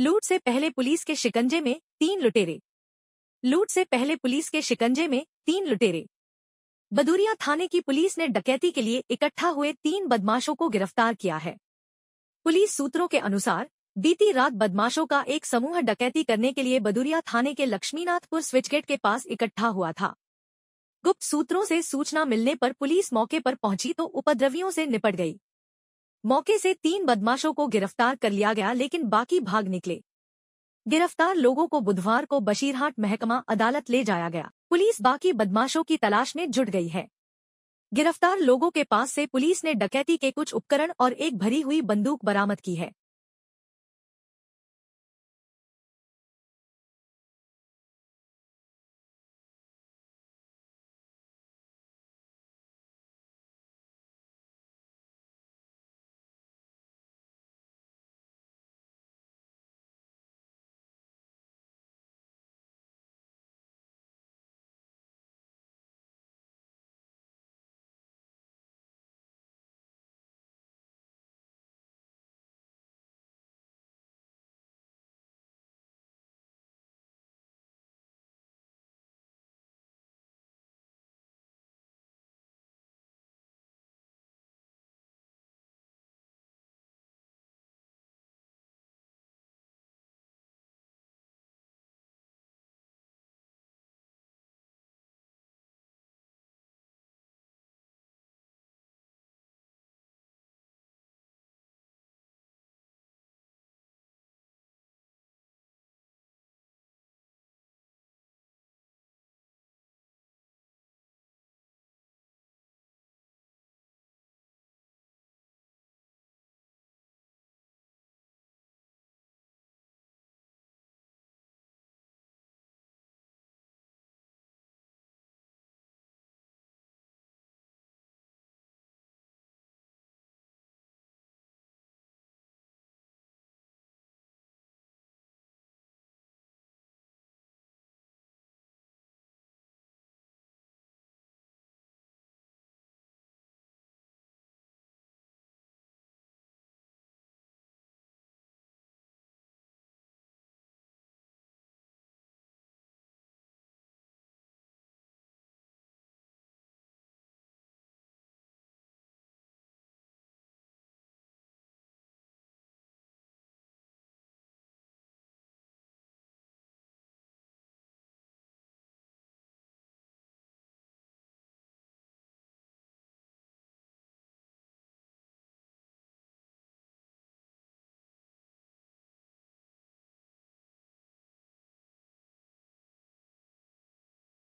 लूट से पहले पुलिस के शिकंजे में तीन लुटेरे लूट से पहले पुलिस के शिकंजे में तीन लुटेरे बदूरिया थाने की पुलिस ने डकैती के लिए इकट्ठा हुए तीन बदमाशों को गिरफ्तार किया है पुलिस सूत्रों के अनुसार बीती रात बदमाशों का एक समूह डकैती करने के लिए बदूरिया थाने के लक्ष्मीनाथपुर स्विचगेट के पास इकट्ठा हुआ था गुप्त सूत्रों से सूचना मिलने पर पुलिस मौके पर पहुंची तो उपद्रवियों से निपट गई मौके से तीन बदमाशों को गिरफ्तार कर लिया गया लेकिन बाकी भाग निकले गिरफ्तार लोगों को बुधवार को बशीरहाट महकमा अदालत ले जाया गया पुलिस बाकी बदमाशों की तलाश में जुट गई है गिरफ्तार लोगों के पास से पुलिस ने डकैती के कुछ उपकरण और एक भरी हुई बंदूक बरामद की है